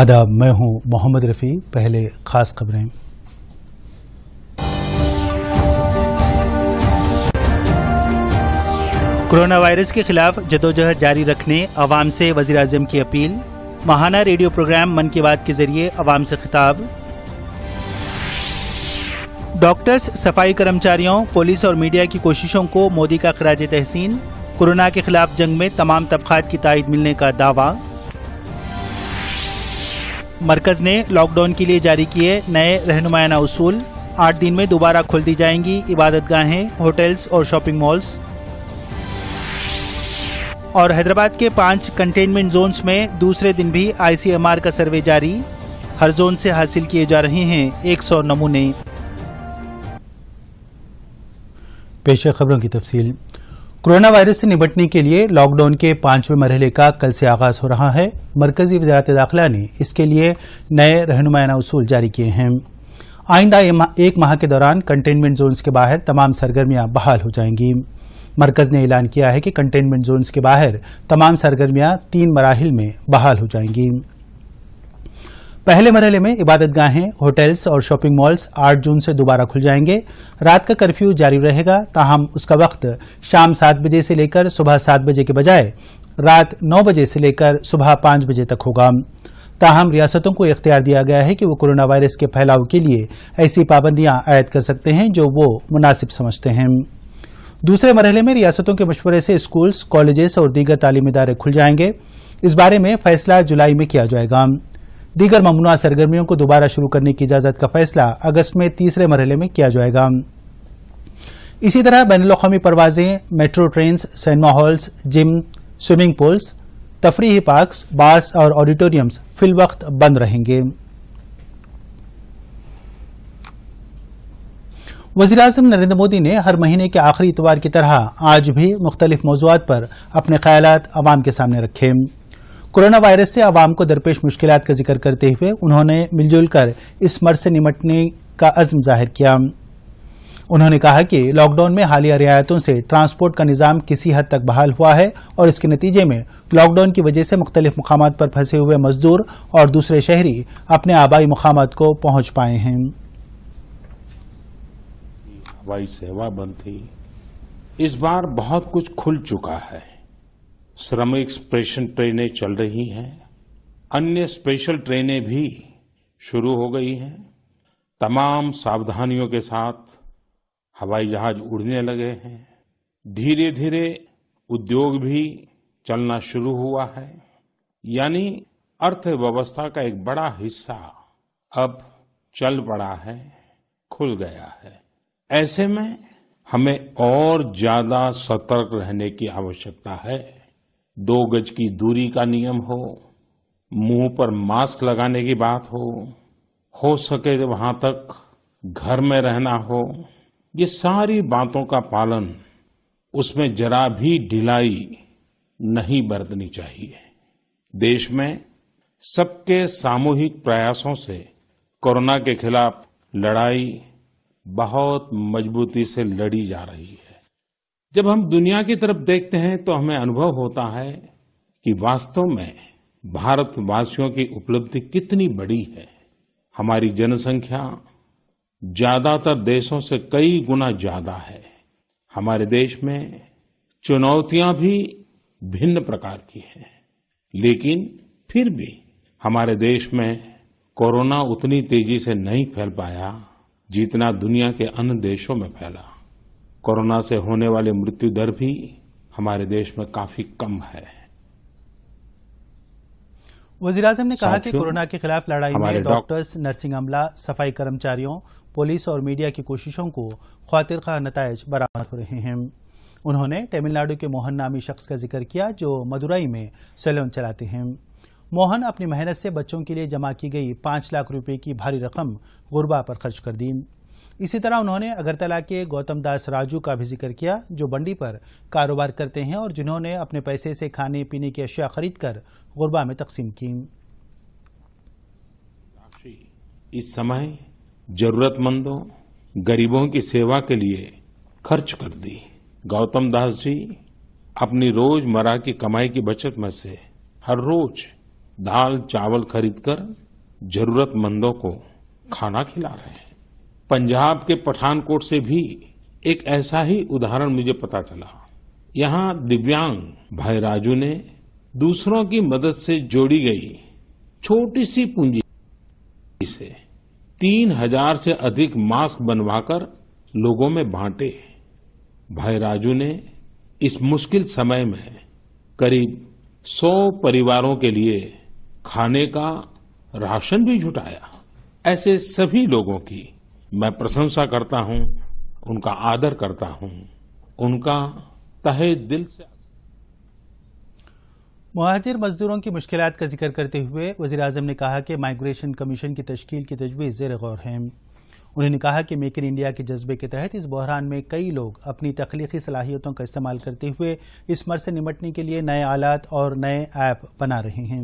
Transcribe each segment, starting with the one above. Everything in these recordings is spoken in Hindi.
आदाब मैं हूं मोहम्मद रफ़ी पहले ख़ास खबरें कोरोना वायरस के खिलाफ जदोजहद जारी रखने अवाम से वजी अजम की अपील महाना रेडियो प्रोग्राम मन की बात के जरिए अवाम से खिताब डॉक्टर्स सफाई कर्मचारियों पुलिस और मीडिया की कोशिशों को मोदी का खराज तहसीन कोरोना के खिलाफ जंग में तमाम तबकात की तायद मिलने का दावा मरकज ने लॉकडाउन के लिए जारी किए नए रहनुमायाना उसूल आठ दिन में दोबारा खोल दी जाएंगी इबादत गाहें होटल्स और शॉपिंग मॉल्स और हैदराबाद के पांच कंटेनमेंट जोन्स में दूसरे दिन भी आईसीएमआर का सर्वे जारी हर जोन से हासिल किए जा रहे हैं 100 नमूने पेश खबरों की तफसील कोरोना वायरस से निपटने के लिए लॉकडाउन के पांचवें मरहले का कल से आगाज हो रहा है मरकजी वजारत दाखिला ने इसके लिए नए रहनुमाना उसूल जारी किए हैं आइंदा एक माह के दौरान कंटेनमेंट जोन्स के बाहर तमाम सरगर्मियां बहाल हो जाएंगी मरकज ने ऐलान किया है कि कंटेनमेंट जोन्स के बाहर तमाम सरगर्मियां तीन मराहल में बहाल हो जाएंगी पहले मरहले में इबादत गाहें होटल्स और शॉपिंग मॉल्स 8 जून से दोबारा खुल जाएंगे रात का कर्फ्यू जारी रहेगा ताहम उसका वक्त शाम सात बजे से लेकर सुबह सात बजे के बजाय रात नौ बजे से लेकर सुबह पांच बजे तक होगा ताहम रियासतों को इख्तियार दिया गया है कि वो कोरोना वायरस के फैलाव के लिए ऐसी पाबंदियां आयद कर सकते हैं जो वो मुनासिब समझते हैं दूसरे मरहले में रियासतों के मशवरे से स्कूल्स कॉलेजेस और दीगर तालीमी इदारे खुल जाएंगे इस बारे में फैसला जुलाई में किया जाएगा दीगर ममनुआ सरगर्मियों को दोबारा शुरू करने की इजाजत का फैसला अगस्त में तीसरे मरहले में किया जाएगा इसी तरह बैन अवी परवाजें metro train cinema halls gym swimming pools तफरी पार्कस बार्स और ऑडिटोरियम्स फिलवक्त बंद रहेंगे वजीर अजम नरेंद्र मोदी ने हर महीने के आखिरी इतवार की तरह आज भी मुख्तलिफ मौजूद पर अपने ख्याल अवाम के सामने रखे कोरोना वायरस से आवाम को दरपेश मुश्किल का जिक्र करते हुए उन्होंने मिलजुल कर इस मर्ज से निमटने का अज़म जाहिर किया उन्होंने कहा कि लॉकडाउन में हालिया रियायतों से ट्रांसपोर्ट का निज़ाम किसी हद तक बहाल हुआ है और इसके नतीजे में लॉकडाउन की वजह से मुख्तलिफ मकाम पर फंसे हुए मजदूर और दूसरे शहरी अपने आबाई मकाम को पहुंच पाए हैं हवाई सेवा बंद थी इस बार बहुत कुछ खुल चुका है श्रमिक स्पेशल ट्रेनें चल रही हैं अन्य स्पेशल ट्रेनें भी शुरू हो गई हैं तमाम सावधानियों के साथ हवाई जहाज उड़ने लगे हैं धीरे धीरे उद्योग भी चलना शुरू हुआ है यानी अर्थव्यवस्था का एक बड़ा हिस्सा अब चल पड़ा है खुल गया है ऐसे में हमें और ज्यादा सतर्क रहने की आवश्यकता है दो गज की दूरी का नियम हो मुंह पर मास्क लगाने की बात हो हो सके वहां तक घर में रहना हो ये सारी बातों का पालन उसमें जरा भी ढिलाई नहीं बरतनी चाहिए देश में सबके सामूहिक प्रयासों से कोरोना के खिलाफ लड़ाई बहुत मजबूती से लड़ी जा रही है जब हम दुनिया की तरफ देखते हैं तो हमें अनुभव होता है कि वास्तव में भारतवासियों की उपलब्धि कितनी बड़ी है हमारी जनसंख्या ज्यादातर देशों से कई गुना ज्यादा है हमारे देश में चुनौतियां भी भिन्न प्रकार की हैं लेकिन फिर भी हमारे देश में कोरोना उतनी तेजी से नहीं फैल पाया जितना दुनिया के अन्य देशों में फैला कोरोना से होने वाली मृत्यु दर भी हमारे देश में काफी कम है वजीर आजम ने कहा कि कोरोना के खिलाफ लड़ाई में डॉक्टर्स नर्सिंग अमला सफाई कर्मचारियों पुलिस और मीडिया की कोशिशों को खातिर खा नतज बरामद हो रहे हैं उन्होंने तमिलनाडु के मोहन नामी शख्स का जिक्र किया जो मदुरई में सैलून चलाते हैं मोहन अपनी मेहनत से बच्चों के लिए जमा की गई पांच लाख रुपए की भारी रकम गुरबा पर खर्च कर दी इसी तरह उन्होंने अगरतला के गौतम दास राजू का भी जिक्र किया जो बंडी पर कारोबार करते हैं और जिन्होंने अपने पैसे से खाने पीने की अशिया खरीदकर गुरबा में तकसीम की इस समय जरूरतमंदों गरीबों की सेवा के लिए खर्च कर दी गौतम दास जी अपनी रोजमर्रा की कमाई की बचत में से हर रोज दाल चावल खरीदकर जरूरतमंदों को खाना खिला रहे हैं पंजाब के पठानकोट से भी एक ऐसा ही उदाहरण मुझे पता चला यहां दिव्यांग भाई राजू ने दूसरों की मदद से जोड़ी गई छोटी सी पूंजी से तीन हजार से अधिक मास्क बनवाकर लोगों में बांटे भाई राजू ने इस मुश्किल समय में करीब सौ परिवारों के लिए खाने का राशन भी जुटाया ऐसे सभी लोगों की मैं प्रशंसा करता हूं उनका आदर करता हूं उनका तहे दिल से महाजिर मजदूरों की मुश्किल का जिक्र करते हुए वजी अजम ने कहा कि माइग्रेशन कमीशन की तश्ल की तजवीज़ जेर गौर है उन्होंने कहा कि मेक इन इंडिया के जज्बे के तहत इस बहरान में कई लोग अपनी तख्लीकी सलाहियतों का इस्तेमाल करते हुए इस मर से निमटने के लिए नए आलात और नए ऐप बना रहे हैं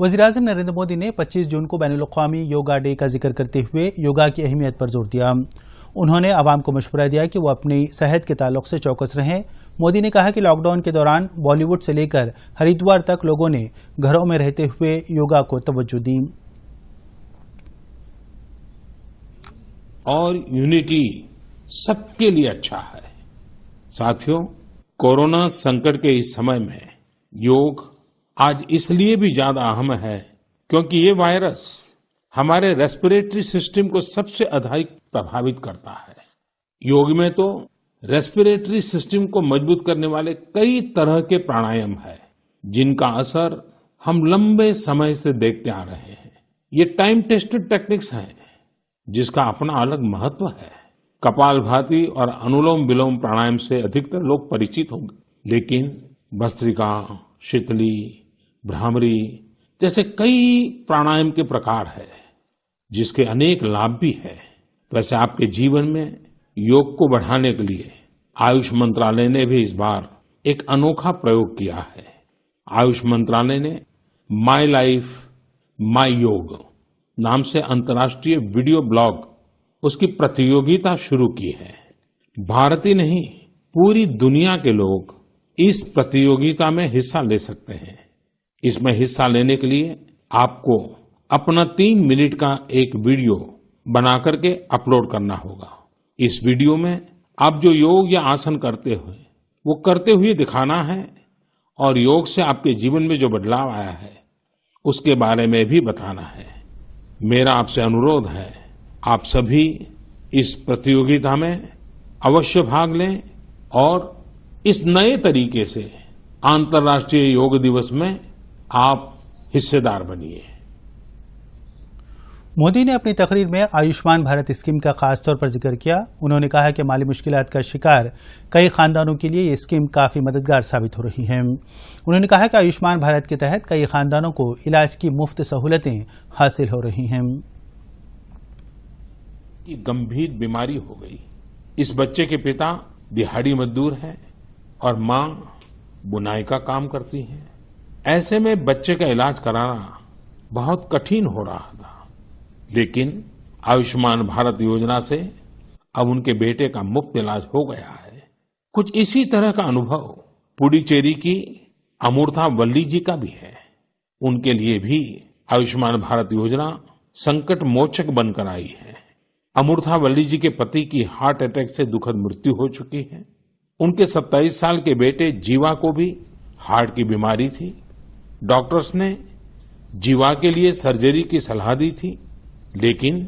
वजी अजम नरेंद्र मोदी ने 25 जून को बैन अवी योगा डे का जिक्र करते हुए योगा की अहमियत पर जोर दिया उन्होंने आवाम को मशवरा दिया कि वह अपनी सेहत के ताल्लुक से चौकस रहें मोदी ने कहा कि लॉकडाउन के दौरान बॉलीवुड से लेकर हरिद्वार तक लोगों ने घरों में रहते हुए योगा को तवज्जो दी और यूनिटी सबके लिए अच्छा है साथियों कोरोना संकट के इस समय में योग आज इसलिए भी ज्यादा अहम है क्योंकि ये वायरस हमारे रेस्पिरेटरी सिस्टम को सबसे अधिक प्रभावित करता है योग में तो रेस्पिरेटरी सिस्टम को मजबूत करने वाले कई तरह के प्राणायाम है जिनका असर हम लंबे समय से देखते आ रहे हैं ये टाइम टेस्टेड टेक्निक्स हैं जिसका अपना अलग महत्व है कपाल भाती और अनुलोम विलोम प्राणायाम से अधिकतर लोग परिचित होंगे लेकिन भस्त्रिका शीतली भ्रामरी जैसे कई प्राणायाम के प्रकार है जिसके अनेक लाभ भी है वैसे आपके जीवन में योग को बढ़ाने के लिए आयुष मंत्रालय ने भी इस बार एक अनोखा प्रयोग किया है आयुष मंत्रालय ने माई लाइफ माई योग नाम से अंतर्राष्ट्रीय वीडियो ब्लॉग उसकी प्रतियोगिता शुरू की है भारत ही नहीं पूरी दुनिया के लोग इस प्रतियोगिता में हिस्सा ले सकते हैं इसमें हिस्सा लेने के लिए आपको अपना तीन मिनट का एक वीडियो बना करके अपलोड करना होगा इस वीडियो में आप जो योग या आसन करते हुए वो करते हुए दिखाना है और योग से आपके जीवन में जो बदलाव आया है उसके बारे में भी बताना है मेरा आपसे अनुरोध है आप सभी इस प्रतियोगिता में अवश्य भाग लें और इस नए तरीके से अंतर्राष्ट्रीय योग दिवस में आप हिस्सेदार बनिए मोदी ने अपनी तकरीर में आयुष्मान भारत स्कीम का खास तौर पर जिक्र किया उन्होंने कहा कि माली मुश्किल का शिकार कई खानदानों के लिए ये स्कीम काफ़ी मददगार साबित हो रही है उन्होंने कहा कि आयुष्मान भारत के तहत कई खानदानों को इलाज की मुफ्त सहूलतें हासिल हो रही हैं गंभीर बीमारी हो गई इस बच्चे के पिता दिहाड़ी मजदूर हैं और मां बुनाई का काम करती हैं ऐसे में बच्चे का इलाज कराना बहुत कठिन हो रहा था लेकिन आयुष्मान भारत योजना से अब उनके बेटे का मुफ्त इलाज हो गया है कुछ इसी तरह का अनुभव पुडुचेरी की अमूर्था वल्ली जी का भी है उनके लिए भी आयुष्मान भारत योजना संकट मोचक बनकर आई है अमूर्था वल्ली जी के पति की हार्ट अटैक से दुखद मृत्यु हो चुकी है उनके 27 साल के बेटे जीवा को भी हार्ट की बीमारी थी डॉक्टर्स ने जीवा के लिए सर्जरी की सलाह दी थी लेकिन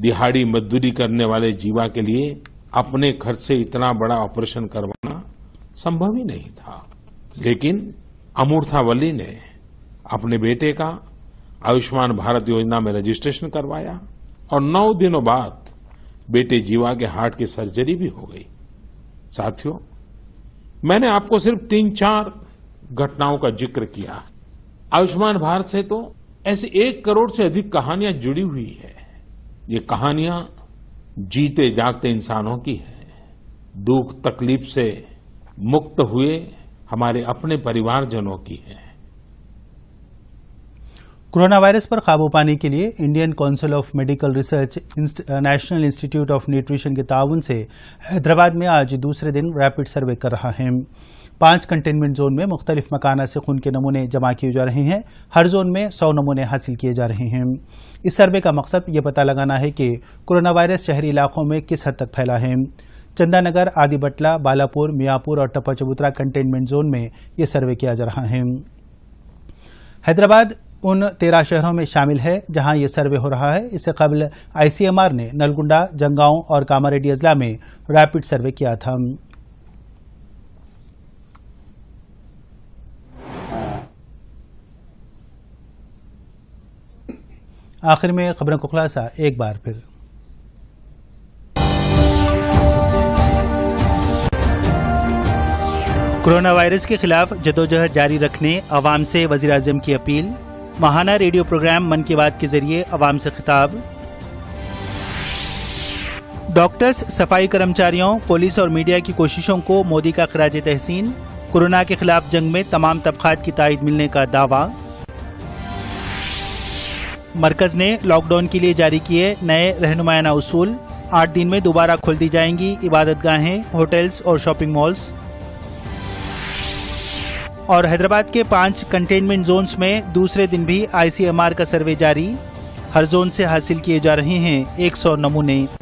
दिहाड़ी मजदूरी करने वाले जीवा के लिए अपने खर्च से इतना बड़ा ऑपरेशन करवाना संभव ही नहीं था लेकिन अमूर्था वल्ली ने अपने बेटे का आयुष्मान भारत योजना में रजिस्ट्रेशन करवाया और नौ दिनों बाद बेटे जीवा के हार्ट की सर्जरी भी हो गई साथियों मैंने आपको सिर्फ तीन चार घटनाओं का जिक्र किया है आयुष्मान भारत से तो ऐसी एक करोड़ से अधिक कहानियां जुड़ी हुई है ये कहानियां जीते जागते इंसानों की है दुख तकलीफ से मुक्त हुए हमारे अपने परिवारजनों की है कोरोना वायरस पर काबू पाने के लिए Indian Council of Medical Research National Institute of Nutrition के ताउन से हैदराबाद में आज दूसरे दिन रैपिड सर्वे कर रहा है पांच कंटेनमेंट जोन में मुख्तलिफ मकाना से खून के नमूने जमा किए जा रहे हैं हर जोन में सौ नमूने हासिल किए जा रहे हैं इस सर्वे का मकसद ये पता लगाना है कि कोरोना वायरस शहरी इलाकों में किस हद तक फैला है चंदानगर आदिबटला बालापुर मियापुर और टपा चबूतरा कंटेनमेंट जोन में ये सर्वे किया जा रहा है हैदराबाद उन तेरह शहरों में शामिल है जहां ये सर्वे हो रहा है इससे कबल आईसीएमआर ने नलगुंडा जंगांव और कामारेड्डी अजला में रैपिड सर्वे किया था आखिर में खबरों को खुलासा एक बार फिर कोरोना वायरस के खिलाफ जदोजहद जारी रखने अवाम से वजीर अजम की अपील महाना रेडियो प्रोग्राम मन की बात के जरिए अवाम से खिताब डॉक्टर्स सफाई कर्मचारियों पुलिस और मीडिया की कोशिशों को मोदी का खराज तहसीन कोरोना के खिलाफ जंग में तमाम तबकात की तायद मिलने का दावा मरकज ने लॉकडाउन के लिए जारी किए नए रहनुमायाना उसूल आठ दिन में दोबारा खोल दी जाएंगी इबादत गाहें होटल्स और शॉपिंग मॉल्स और हैदराबाद के पांच कंटेनमेंट जोन्स में दूसरे दिन भी आईसीएमआर का सर्वे जारी हर जोन से हासिल किए जा रहे हैं 100 नमूने